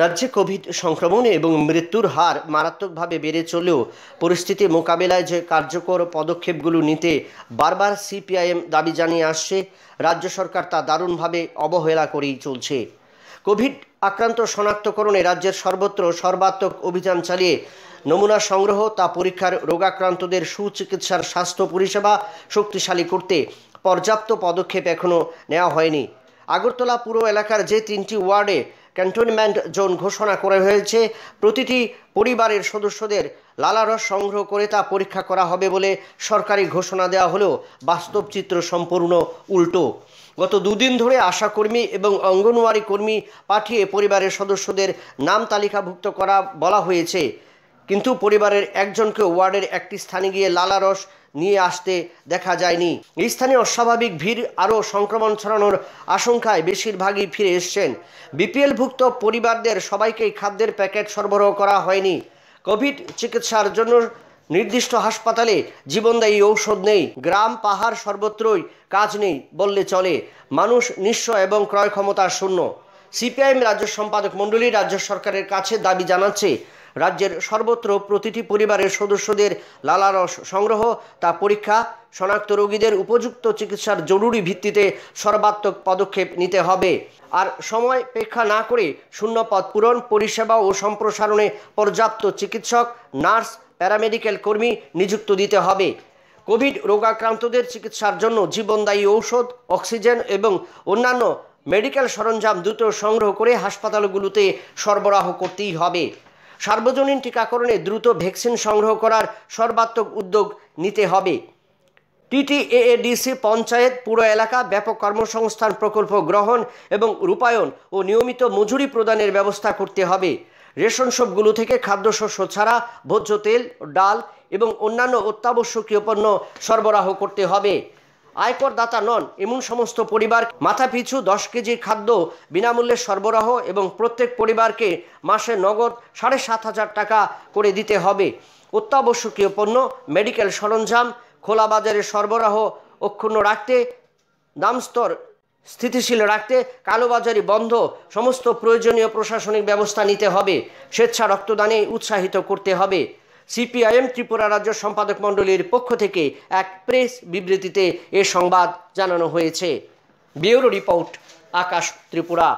রাজ্যে কোভিড সংক্রমণ এবং মৃত্যুর হার মারাত্মকভাবে বেড়ে চলেও পরিস্থিতি মোকাবেলায় যে কার্যকর পদক্ষেপগুলো নিতে বারবার সিপিআইএম দাবি জানিয়ে আসছে রাজ্য সরকার তা দারুণভাবে অবহেলা করেই চলছে কোভিড আক্রান্ত শনাক্তকরণে রাজ্যের সর্বত্র সর্বাত্মক অভিযান চালিয়ে নমুনা সংগ্রহ তা পরীক্ষার রোগাক্রান্তদের সুচিকিৎসার স্বাস্থ্য পরিষেবা শক্তিশালী করতে পর্যাপ্ত পদক্ষেপ এখনও নেওয়া হয়নি আগরতলা পুরো এলাকার যে তিনটি ওয়ার্ডে ক্যান্টনমেন্ট জোন ঘোষণা করা হয়েছে প্রতিটি পরিবারের সদস্যদের লালারস সংগ্রহ করে তা পরীক্ষা করা হবে বলে সরকারি ঘোষণা দেওয়া হলেও বাস্তব চিত্র সম্পূর্ণ উল্টো গত দুদিন ধরে আশাকর্মী এবং অঙ্গনওয়াড়ি কর্মী পাঠিয়ে পরিবারের সদস্যদের নাম তালিকাভুক্ত করা বলা হয়েছে কিন্তু পরিবারের একজনকে ওয়ার্ডের একটি স্থানে গিয়ে লালারস নিয়ে আসতে দেখা যায়নি স্থানে অস্বাভাবিক ভিড় আরও সংক্রমণ ছড়ানোর আশঙ্কায় বেশিরভাগই ফিরে এসছেন বিপিএলভুক্ত পরিবারদের সবাইকেই খাদ্যের প্যাকেট সরবরাহ করা হয়নি কোভিড চিকিৎসার জন্য নির্দিষ্ট হাসপাতালে জীবনদায়ী ঔষধ নেই গ্রাম পাহাড় সর্বত্রই কাজ নেই বললে চলে মানুষ নিঃস্ব এবং ক্রয় ক্ষমতা শূন্য সিপিআইএম রাজ্য সম্পাদক মণ্ডলী রাজ্য সরকারের কাছে দাবি জানাচ্ছে রাজ্যের সর্বত্র প্রতিটি পরিবারের সদস্যদের লালারস সংগ্রহ তা পরীক্ষা শনাক্ত রোগীদের উপযুক্ত চিকিৎসার জরুরি ভিত্তিতে সর্বাত্মক পদক্ষেপ নিতে হবে আর সময় পেক্ষা না করে শূন্যপদ পূরণ পরিষেবা ও সম্প্রসারণে পর্যাপ্ত চিকিৎসক নার্স প্যারামেডিক্যাল কর্মী নিযুক্ত দিতে হবে কোভিড রোগাক্রান্তদের চিকিৎসার জন্য জীবনদায়ী ঔষধ অক্সিজেন এবং অন্যান্য মেডিকেল সরঞ্জাম দ্রুত সংগ্রহ করে হাসপাতালগুলোতে সরবরাহ করতেই হবে সার্বজনীন টিকাকরণে দ্রুত ভ্যাকসিন সংগ্রহ করার সর্বাত্মক উদ্যোগ নিতে হবে টিটিএডিসি পঞ্চায়েত পুরো এলাকা ব্যাপক কর্মসংস্থান প্রকল্প গ্রহণ এবং রূপায়ণ ও নিয়মিত মজুরি প্রদানের ব্যবস্থা করতে হবে রেশন শপগুলো থেকে খাদ্যশস্য ছাড়া ভোজ্য তেল ডাল এবং অন্যান্য অত্যাবশ্যকীয় পণ্য সরবরাহ করতে হবে আয়কর দাতা নন এমন সমস্ত পরিবার মাথা পিছু দশ কেজির খাদ্য বিনামূল্যে সরবরাহ এবং প্রত্যেক পরিবারকে মাসে নগদ সাড়ে সাত হাজার টাকা করে দিতে হবে অত্যাবশ্যকীয় পণ্য মেডিকেল সরঞ্জাম খোলা বাজারে সরবরাহ অক্ষুণ্ণ রাখতে দামস্তর স্থিতিশীল রাখতে কালোবাজারি বন্ধ সমস্ত প্রয়োজনীয় প্রশাসনিক ব্যবস্থা নিতে হবে স্বেচ্ছা রক্তদানে উৎসাহিত করতে হবে সিপিআইএম ত্রিপুরা রাজ্য সম্পাদক মণ্ডলীর পক্ষ থেকে এক প্রেস বিবৃতিতে এ সংবাদ জানানো হয়েছে ব্যুরো রিপোর্ট আকাশ ত্রিপুরা